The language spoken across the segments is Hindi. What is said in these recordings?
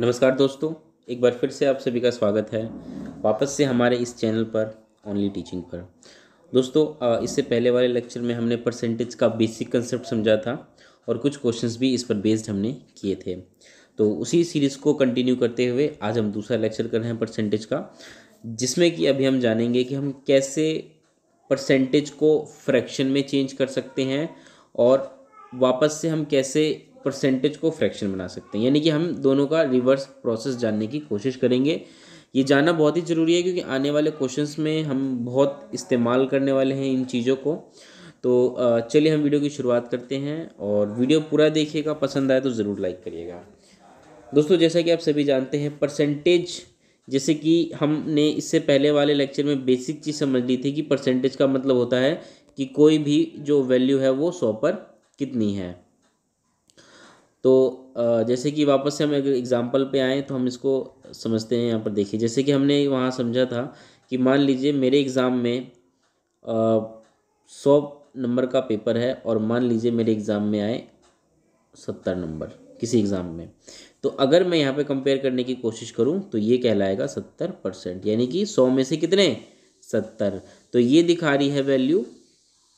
नमस्कार दोस्तों एक बार फिर से आप सभी का स्वागत है वापस से हमारे इस चैनल पर ओनली टीचिंग पर दोस्तों इससे पहले वाले लेक्चर में हमने परसेंटेज का बेसिक कंसेप्ट समझा था और कुछ क्वेश्चंस भी इस पर बेस्ड हमने किए थे तो उसी सीरीज़ को कंटिन्यू करते हुए आज हम दूसरा लेक्चर कर रहे हैं परसेंटेज का जिसमें कि अभी हम जानेंगे कि हम कैसे परसेंटेज को फ्रैक्शन में चेंज कर सकते हैं और वापस से हम कैसे परसेंटेज को फ्रैक्शन बना सकते हैं यानी कि हम दोनों का रिवर्स प्रोसेस जानने की कोशिश करेंगे ये जानना बहुत ही ज़रूरी है क्योंकि आने वाले क्वेश्चंस में हम बहुत इस्तेमाल करने वाले हैं इन चीज़ों को तो चलिए हम वीडियो की शुरुआत करते हैं और वीडियो पूरा देखिएगा पसंद आए तो ज़रूर लाइक करिएगा दोस्तों जैसा कि आप सभी जानते हैं परसेंटेज जैसे कि हमने इससे पहले वाले लेक्चर में बेसिक चीज़ समझ ली थी कि परसेंटेज का मतलब होता है कि कोई भी जो वैल्यू है वो सौ पर कितनी है तो जैसे कि वापस से हम एक एग्ज़ाम्पल पे आएँ तो हम इसको समझते हैं यहाँ पर देखिए जैसे कि हमने वहाँ समझा था कि मान लीजिए मेरे एग्ज़ाम में सौ नंबर का पेपर है और मान लीजिए मेरे एग्ज़ाम में आए सत्तर नंबर किसी एग्ज़ाम में तो अगर मैं यहाँ पे कंपेयर करने की कोशिश करूँ तो ये कहलाएगा सत्तर परसेंट यानी कि सौ में से कितने सत्तर तो ये दिखा रही है वैल्यू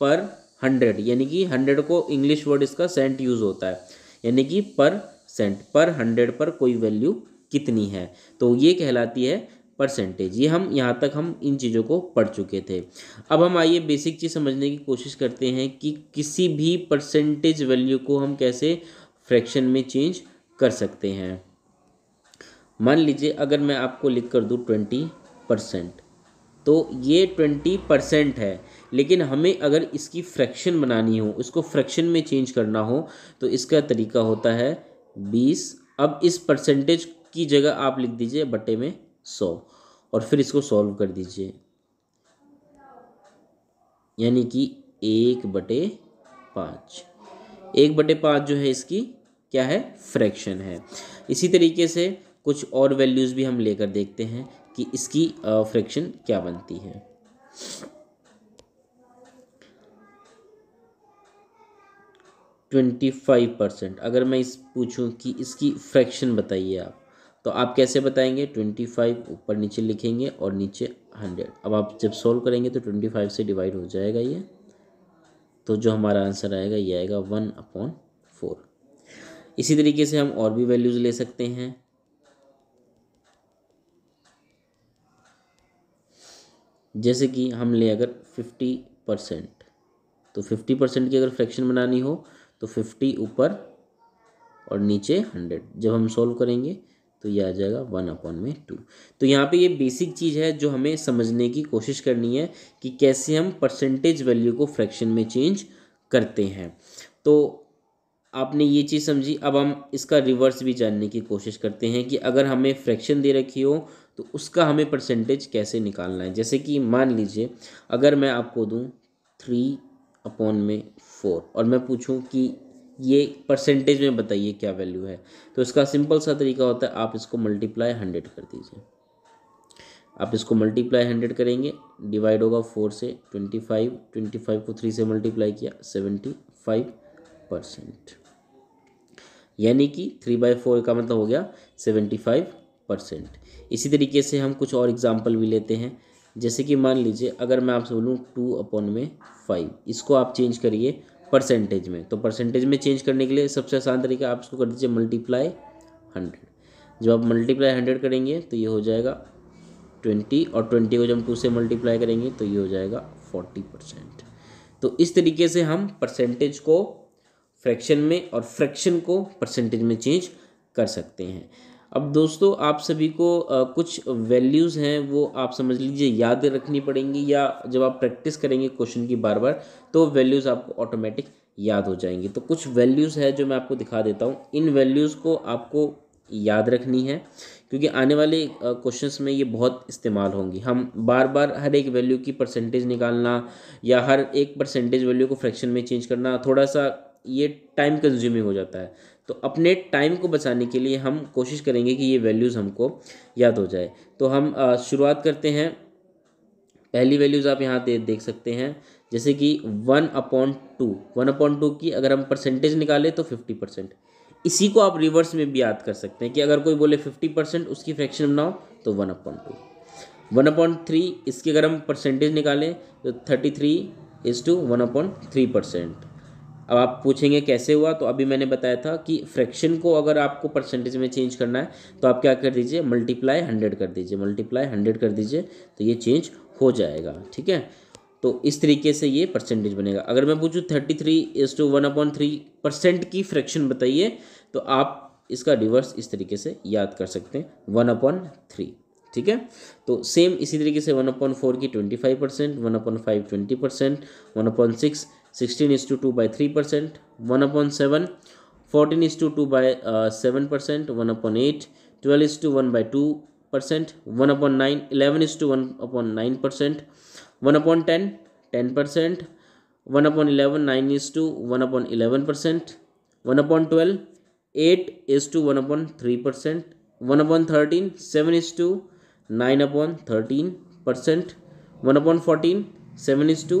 पर हंड्रेड यानी कि हंड्रेड को इंग्लिश वर्ड इसका सेंट यूज़ होता है यानी कि पर सेंट पर हंड्रेड पर कोई वैल्यू कितनी है तो ये कहलाती है परसेंटेज ये हम यहाँ तक हम इन चीज़ों को पढ़ चुके थे अब हम आइए बेसिक चीज़ समझने की कोशिश करते हैं कि किसी भी परसेंटेज वैल्यू को हम कैसे फ्रैक्शन में चेंज कर सकते हैं मान लीजिए अगर मैं आपको लिख कर दूँ ट्वेंटी परसेंट तो ये ट्वेंटी परसेंट है लेकिन हमें अगर इसकी फ्रैक्शन बनानी हो उसको फ्रैक्शन में चेंज करना हो तो इसका तरीका होता है बीस अब इस परसेंटेज की जगह आप लिख दीजिए बटे में सौ और फिर इसको सॉल्व कर दीजिए यानी कि एक बटे पाँच एक बटे पाँच जो है इसकी क्या है फ्रैक्शन है इसी तरीके से कुछ और वैल्यूज़ भी हम लेकर देखते हैं कि इसकी फ्रैक्शन क्या बनती है ट्वेंटी फाइव परसेंट अगर मैं इस पूछूं कि इसकी फ्रैक्शन बताइए आप तो आप कैसे बताएंगे ट्वेंटी फाइव ऊपर नीचे लिखेंगे और नीचे हंड्रेड अब आप जब सॉल्व करेंगे तो ट्वेंटी फाइव से डिवाइड हो जाएगा ये तो जो हमारा आंसर आएगा ये आएगा वन अपॉन फोर इसी तरीके से हम और भी वैल्यूज़ ले सकते हैं जैसे कि हम लें अगर फिफ्टी परसेंट तो फिफ्टी परसेंट की अगर फ्रैक्शन बनानी हो तो फिफ्टी ऊपर और नीचे हंड्रेड जब हम सॉल्व करेंगे तो ये आ जाएगा वन अपॉन में टू तो यहाँ पे ये बेसिक चीज़ है जो हमें समझने की कोशिश करनी है कि कैसे हम परसेंटेज वैल्यू को फ्रैक्शन में चेंज करते हैं तो आपने ये चीज़ समझी अब हम इसका रिवर्स भी जानने की कोशिश करते हैं कि अगर हमें फ्रैक्शन दे रखी हो तो उसका हमें परसेंटेज कैसे निकालना है जैसे कि मान लीजिए अगर मैं आपको दूँ थ्री अपॉन में फोर और मैं पूछूँ कि ये परसेंटेज में बताइए क्या वैल्यू है तो इसका सिंपल सा तरीका होता है आप इसको मल्टीप्लाई हंड्रेड कर दीजिए आप इसको मल्टीप्लाई हंड्रेड करेंगे डिवाइड होगा फोर से ट्वेंटी फाइव ट्वेंटी फाइव को थ्री से मल्टीप्लाई किया सेवेंटी फाइव परसेंट यानी कि थ्री बाई फोर का मतलब हो गया सेवेंटी फाइव परसेंट इसी तरीके से हम कुछ और एग्जाम्पल भी लेते हैं जैसे कि मान लीजिए अगर मैं आपसे बोलूँ टू अपॉन में फाइव इसको आप चेंज करिए परसेंटेज में तो परसेंटेज में चेंज करने के लिए सबसे आसान तरीका आप इसको कर दीजिए मल्टीप्लाई हंड्रेड जब आप मल्टीप्लाई हंड्रेड करेंगे तो ये हो जाएगा ट्वेंटी और ट्वेंटी को जब हम टू से मल्टीप्लाई करेंगे तो ये हो जाएगा फोर्टी परसेंट तो इस तरीके से हम परसेंटेज को फ्रैक्शन में और फ्रैक्शन को परसेंटेज में चेंज कर सकते हैं अब दोस्तों आप सभी को आ, कुछ वैल्यूज़ हैं वो आप समझ लीजिए याद रखनी पड़ेंगी या जब आप प्रैक्टिस करेंगे क्वेश्चन की बार बार तो वैल्यूज़ आपको ऑटोमेटिक याद हो जाएंगी तो कुछ वैल्यूज़ है जो मैं आपको दिखा देता हूँ इन वैल्यूज़ को आपको याद रखनी है क्योंकि आने वाले क्वेश्चंस में ये बहुत इस्तेमाल होंगी हम बार बार हर एक वैल्यू की परसेंटेज निकालना या हर एक परसेंटेज वैल्यू को फ्रैक्शन में चेंज करना थोड़ा सा ये टाइम कंज्यूमिंग हो जाता है तो अपने टाइम को बचाने के लिए हम कोशिश करेंगे कि ये वैल्यूज़ हमको याद हो जाए तो हम शुरुआत करते हैं पहली वैल्यूज़ आप यहाँ दे देख सकते हैं जैसे कि one upon two one upon two की अगर हम परसेंटेज निकालें तो फिफ्टी परसेंट इसी को आप रिवर्स में भी याद कर सकते हैं कि अगर कोई बोले फिफ्टी परसेंट उसकी फ्रैक्शन बनाओ तो one upon two one upon three इसकी अगर हम परसेंटेज निकालें तो thirty three is to one upon three percent अब आप पूछेंगे कैसे हुआ तो अभी मैंने बताया था कि फ्रैक्शन को अगर आपको परसेंटेज में चेंज करना है तो आप क्या कर दीजिए मल्टीप्लाई हंड्रेड कर दीजिए मल्टीप्लाई हंड्रेड कर दीजिए तो ये चेंज हो जाएगा ठीक है तो इस तरीके से ये परसेंटेज बनेगा अगर मैं पूछूँ thirty three is to one upon three percent की फ्रैक्शन बताइए तो आप इसका रिवर्स इस तरीके से याद कर सकते हैं वन अपॉन थ्री ठीक है तो सेम इसी तरीके से वन अपॉन फोर की twenty five percent one upon five twenty percent one upon six 16 is to 2 by 3 percent 1 upon 7 14 is to 2 by uh, 7 percent 1 upon 8 12 is to 1 by 2 percent 1 upon 9 11 is to 1 upon 9 percent 1 upon 10 10 percent 1 upon 11 9 is to 1 upon 11 percent 1 upon 12 8 is to 1 upon 3 percent 1 upon 13 7 is to 9 upon 13 percent 1 upon 14 7 is to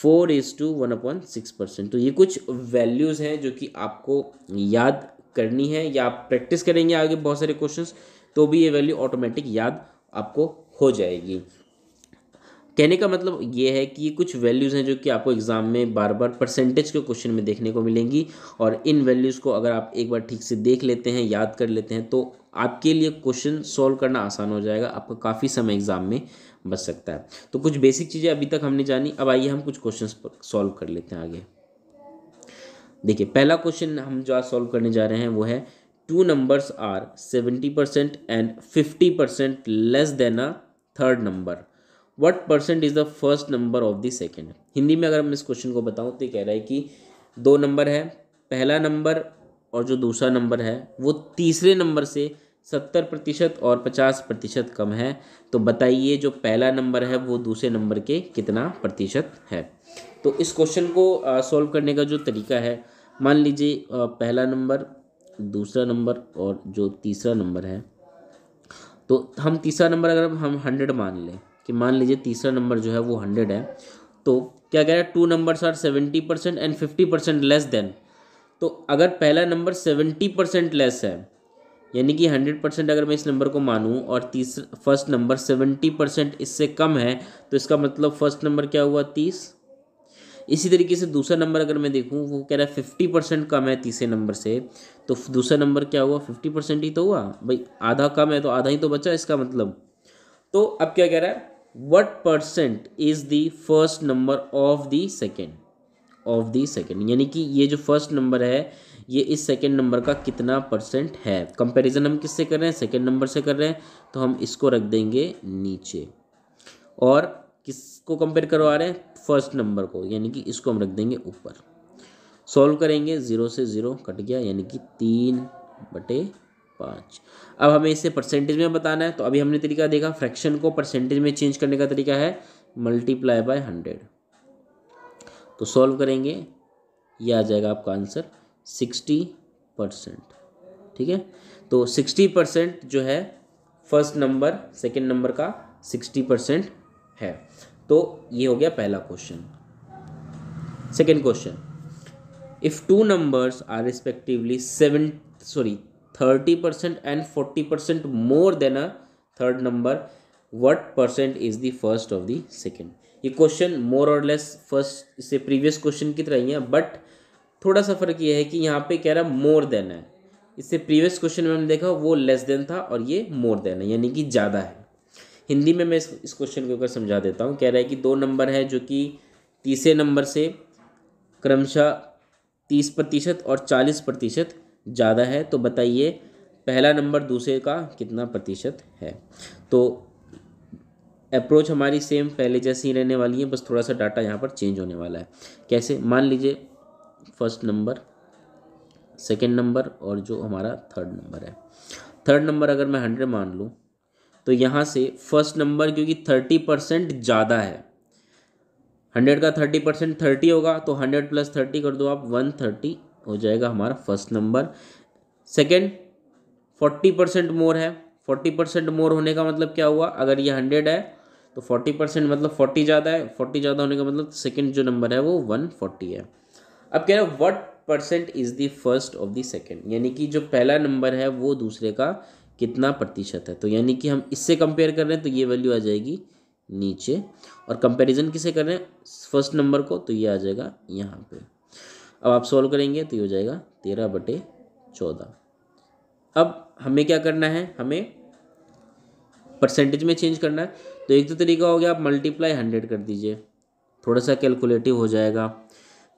four is to one upon six percent तो ये कुछ वैल्यूज़ हैं जो कि आपको याद करनी है या आप प्रैक्टिस करेंगे आगे बहुत सारे क्वेश्चंस तो भी ये वैल्यू ऑटोमेटिक याद आपको हो जाएगी कहने का मतलब ये है कि कुछ वैल्यूज़ हैं जो कि आपको एग्ज़ाम में बार बार परसेंटेज के क्वेश्चन में देखने को मिलेंगी और इन वैल्यूज़ को अगर आप एक बार ठीक से देख लेते हैं याद कर लेते हैं तो आपके लिए क्वेश्चन सॉल्व करना आसान हो जाएगा आपका काफ़ी समय एग्ज़ाम में बच सकता है तो कुछ बेसिक चीज़ें अभी तक हमने जानी अब आइए हम कुछ क्वेश्चन सॉल्व कर लेते हैं आगे देखिए पहला क्वेश्चन हम जो आज सॉल्व करने जा रहे हैं वो है two numbers are seventy percent and fifty percent less than a third number what percent is the first number of the second Hindi में अगर हम इस क्वेश्चन को बताऊँ तो ये कह रहा है कि दो नंबर है पहला नंबर और जो दूसरा नंबर है वो तीसरे नंबर से सत्तर प्रतिशत और पचास प्रतिशत कम है तो बताइए जो पहला नंबर है वो दूसरे नंबर के कितना प्रतिशत है तो इस क्वेश्चन को सॉल्व करने का जो तरीका है मान लीजिए पहला नंबर दूसरा नंबर और जो तीसरा नंबर है तो हम तीसरा नंबर अगर हम हंड्रेड मान लें कि मान लीजिए तीसरा नंबर जो है वो हंड्रेड है तो क्या कह रहा है two numbers are seventy percent and fifty percent less than तो अगर पहला नंबर सेवेंटी परसेंट लेस है यानी कि हंड्रेड परसेंट अगर मैं इस नंबर को मानूँ और तीसरा फर्स्ट नंबर सेवेंटी परसेंट इससे कम है तो इसका मतलब फर्स्ट नंबर क्या हुआ तीस इसी तरीके से दूसरा नंबर अगर मैं देखूँ वो कह रहा है फिफ्टी परसेंट कम है तीसरे नंबर से तो दूसरा नंबर क्या हुआ फिफ्टी परसेंट ही तो हुआ भाई आधा कम है तो आधा ही तो बचा इसका मतलब तो अब क्या कह रहा है what percent is the first number of the second of the second यानी कि ये जो फर्स्ट नंबर है ये इस सेकेंड नंबर का कितना परसेंट है कंपेरिजन हम किससे कर रहे हैं सेकेंड नंबर से कर रहे हैं तो हम इसको रख देंगे नीचे और किसको कंपेयर करवा रहे हैं फर्स्ट नंबर को यानी कि इसको हम रख देंगे ऊपर सॉल्व करेंगे ज़ीरो से ज़ीरो कट गया यानी कि तीन बटे पाँच अब हमें इसे परसेंटेज में बताना है तो अभी हमने तरीका देखा फ्रैक्शन को परसेंटेज में चेंज करने का तरीका है मल्टीप्लाई बाय हंड्रेड तो सॉल्व करेंगे ये आ जाएगा आपका आंसर सिक्सटी परसेंट ठीक है तो सिक्सटी परसेंट जो है फर्स्ट नंबर सेकेंड नंबर का सिक्सटी परसेंट है तो ये हो गया पहला question second question if two numbers are respectively seven sorry thirty percent and forty percent more than a third number what percent is the first of the second ये क्वेश्चन मोर और लेस फर्स्ट से प्रीवियस क्वेश्चन की तरह ही है बट थोड़ा सा फर्क ये है कि यहाँ पे कह रहा मोर देन है इससे प्रीवियस क्वेश्चन में हमने देखा वो लेस देन था और ये मोर देन है यानी कि ज़्यादा है हिंदी में मैं इस इस क्वेश्चन के ऊपर समझा देता हूँ कह रहा है कि दो नंबर है जो कि तीसरे नंबर से क्रमशः तीस प्रतिशत और चालीस प्रतिशत ज़्यादा है तो बताइए पहला नंबर दूसरे का कितना प्रतिशत है तो अप्रोच हमारी सेम पहले जैसी ही रहने वाली है बस थोड़ा सा डाटा यहाँ पर चेंज होने वाला है कैसे मान लीजिए फर्स्ट नंबर सेकेंड नंबर और जो हमारा थर्ड नंबर है थर्ड नंबर अगर मैं हंड्रेड मान लूँ तो यहाँ से फर्स्ट नंबर क्योंकि थर्टी परसेंट ज़्यादा है हंड्रेड का थर्टी परसेंट थर्टी होगा तो हंड्रेड प्लस थर्टी कर दो आप वन थर्टी हो जाएगा हमारा first number second forty percent more है फोर्टी परसेंट मोर होने का मतलब क्या हुआ अगर ये हंड्रेड है तो फोर्टी परसेंट मतलब फोर्टी ज़्यादा है फोर्टी ज़्यादा होने का मतलब सेकेंड जो नंबर है वो वन फोर्टी है अब कह रहे हो what percent is the first of the second यानी कि जो पहला नंबर है वो दूसरे का कितना प्रतिशत है तो यानी कि हम इससे कंपेयर कर रहे हैं तो ये वैल्यू आ जाएगी नीचे और कंपैरिजन किसे कर रहे हैं फर्स्ट नंबर को तो ये आ जाएगा यहाँ पे अब आप सॉल्व करेंगे तो ये हो जाएगा तेरह बटे चौदह अब हमें क्या करना है हमें परसेंटेज में चेंज करना है तो एक तो तरीका हो गया आप मल्टीप्लाई हंड्रेड कर दीजिए थोड़ा सा कैलकुलेटिव हो जाएगा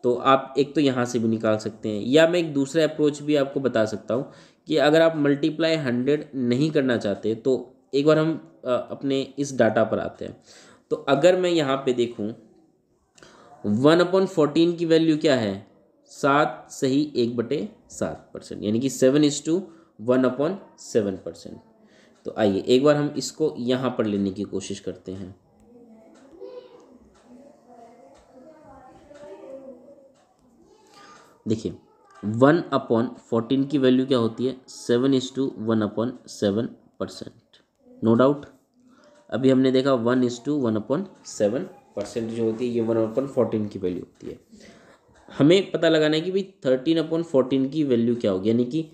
तो आप एक तो यहाँ से भी निकाल सकते हैं या मैं एक दूसरा अप्रोच भी आपको बता सकता हूँ कि अगर आप मल्टीप्लाई हंड्रेड नहीं करना चाहते तो एक बार हम अपने इस डाटा पर आते हैं तो अगर मैं यहाँ पे देखूँ वन अपॉन फोर्टीन की वैल्यू क्या है सात सही एक बटे सात परसेंट यानी कि seven is to one upon seven percent तो आइए एक बार हम इसको यहाँ पर लेने की कोशिश करते हैं देखिए वन अपॉन फोर्टीन की वैल्यू क्या होती है seven is to one upon seven percent no doubt अभी हमने देखा one is to one upon seven percent जो होती है ये वन अपॉन फोर्टीन की वैल्यू होती है हमें पता लगाना है कि भाई थर्टीन अपॉन फोर्टीन की वैल्यू क्या होगी यानी कि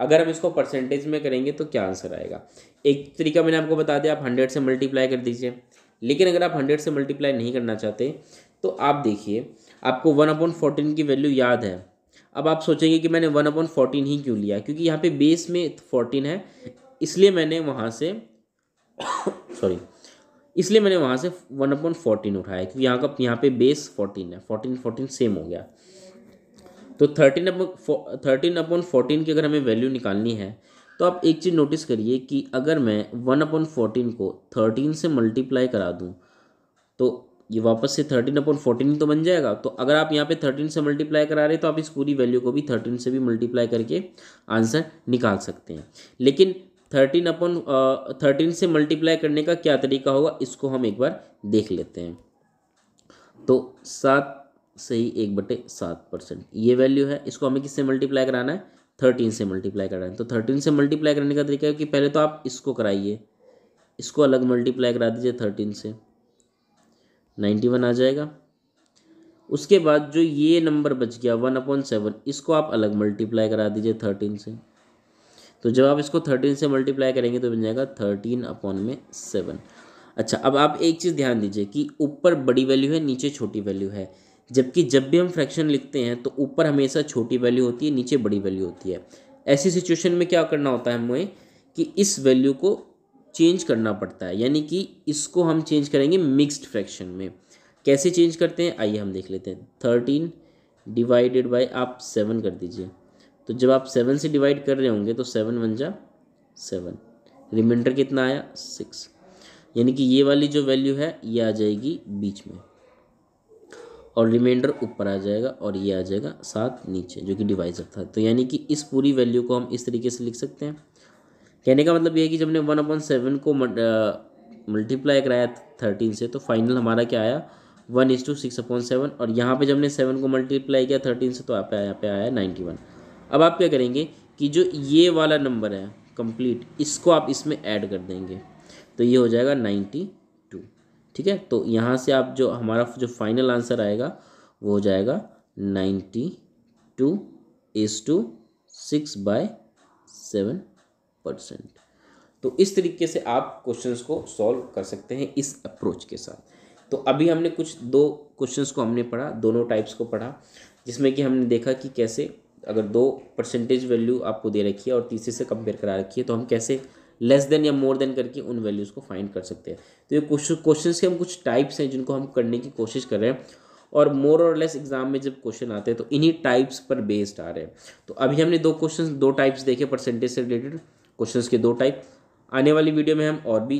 अगर हम इसको परसेंटेज में करेंगे तो क्या आंसर आएगा एक तरीका मैंने आपको बता दिया आप हंड्रेड से मल्टीप्लाई कर दीजिए लेकिन अगर आप हंड्रेड से मल्टीप्लाई नहीं करना चाहते तो आप देखिए आपको वन अपॉन फोर्टीन की वैल्यू याद है अब आप सोचेंगे कि मैंने वन अपॉन फोर्टीन ही क्यों लिया क्योंकि यहाँ पे बेस में फोर्टीन है इसलिए मैंने वहाँ से सॉरी इसलिए मैंने वहाँ से वन अपॉइंट फोर्टीन उठाया क्योंकि यहाँ का यहाँ पे बेस फोर्टीन है फोर्टीन फोर्टीन सेम हो गया तो thirteen upon thirteen upon fourteen की अगर हमें वैल्यू निकालनी है तो आप एक चीज़ नोटिस करिए कि अगर मैं वन अपॉन फोर्टीन को थर्टीन से मल्टीप्लाई करा दूँ तो ये वापस से थर्टीन अपॉन फोर्टीन तो बन जाएगा तो अगर आप यहाँ पे थर्टीन से मल्टीप्लाई करा रहे हैं तो आप इस पूरी वैल्यू को भी थर्टीन से भी मल्टीप्लाई करके आंसर निकाल सकते हैं लेकिन थर्टीन अपन थर्टीन से मल्टीप्लाई करने का क्या तरीका होगा इसको हम एक बार देख लेते हैं तो सात से ही एक बटे सात परसेंट ये वैल्यू है इसको हमें किससे मल्टीप्लाई कराना है थर्टीन से मल्टीप्लाई कराना है तो थर्टीन से मल्टीप्लाई करने का तरीका है कि पहले तो आप इसको कराइए इसको अलग मल्टीप्लाई करा दीजिए थर्टीन से नाइन्टी वन आ जाएगा उसके बाद जो ये नंबर बच गया वन अपॉइंट सेवन इसको आप अलग मल्टीप्लाई करा दीजिए थर्टीन से तो जब आप इसको थर्टीन से मल्टीप्लाई करेंगे तो बन जाएगा थर्टीन अपॉन में सेवन अच्छा अब आप एक चीज़ ध्यान दीजिए कि ऊपर बड़ी वैल्यू है नीचे छोटी वैल्यू है जबकि जब भी हम फ्रैक्शन लिखते हैं तो ऊपर हमेशा छोटी वैल्यू होती है नीचे बड़ी वैल्यू होती है ऐसी सिचुएशन में क्या करना होता है हमें कि इस वैल्यू को चेंज करना पड़ता है यानी कि इसको हम चेंज करेंगे मिक्स्ड फ्रैक्शन में कैसे चेंज करते हैं आइए हम देख लेते हैं थर्टीन डिवाइडेड बाई आप सेवन कर दीजिए तो जब आप सेवन से डिवाइड कर रहे होंगे तो सेवन वन जा सेवन रिमाइंडर कितना आया सिक्स यानी कि ये वाली जो वैल्यू है ये आ जाएगी बीच में और रिमाइंडर ऊपर आ जाएगा और ये आ जाएगा सात नीचे जो कि डिवाइजर था तो यानी कि इस पूरी वैल्यू को हम इस तरीके से लिख सकते हैं कहने का मतलब ये है कि जब हमने वन अपॉइंट सेवन को मल्टीप्लाई कराया थर्टीन से तो फाइनल हमारा क्या आया one is to six upon seven और यहाँ पे जब हमने सेवन को मल्टीप्लाई किया थर्टीन से तो यहाँ पे यहाँ पे आया नाइन्टी वन अब आप क्या करेंगे कि जो ये वाला नंबर है कंप्लीट इसको आप इसमें ऐड कर देंगे तो ये हो जाएगा नाइन्टी टू ठीक है तो यहाँ से आप जो हमारा जो फाइनल आंसर आएगा वो हो जाएगा ninety two is to six by seven percent तो इस तरीके से आप क्वेश्चंस को सॉल्व कर सकते हैं इस अप्रोच के साथ तो अभी हमने कुछ दो क्वेश्चंस को हमने पढ़ा दोनों टाइप्स को पढ़ा जिसमें कि हमने देखा कि कैसे अगर दो परसेंटेज वैल्यू आपको दे रखी है और तीसरे से कंपेयर करा रखी है तो हम कैसे लेस देन या मोर देन करके उन वैल्यूज़ को फाइंड कर सकते हैं तो ये क्वेश्चन के हम कुछ टाइप्स हैं जिनको हम करने की कोशिश कर रहे हैं और मोर और लेस एग्जाम में जब क्वेश्चन आते हैं तो इन्हीं टाइप्स पर बेस्ड आ रहे हैं तो अभी हमने दो क्वेश्चन दो टाइप्स देखे परसेंटेज से रिलेटेड क्वेश्चन के दो टाइप आने वाली वीडियो में हम और भी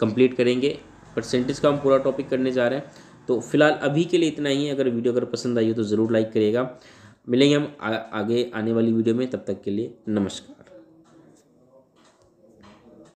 कंप्लीट करेंगे परसेंटेज का हम पूरा टॉपिक करने जा रहे हैं तो फिलहाल अभी के लिए इतना ही है अगर वीडियो अगर पसंद आई हो तो ज़रूर लाइक करिएगा मिलेंगे हम आ, आगे आने वाली वीडियो में तब तक के लिए नमस्कार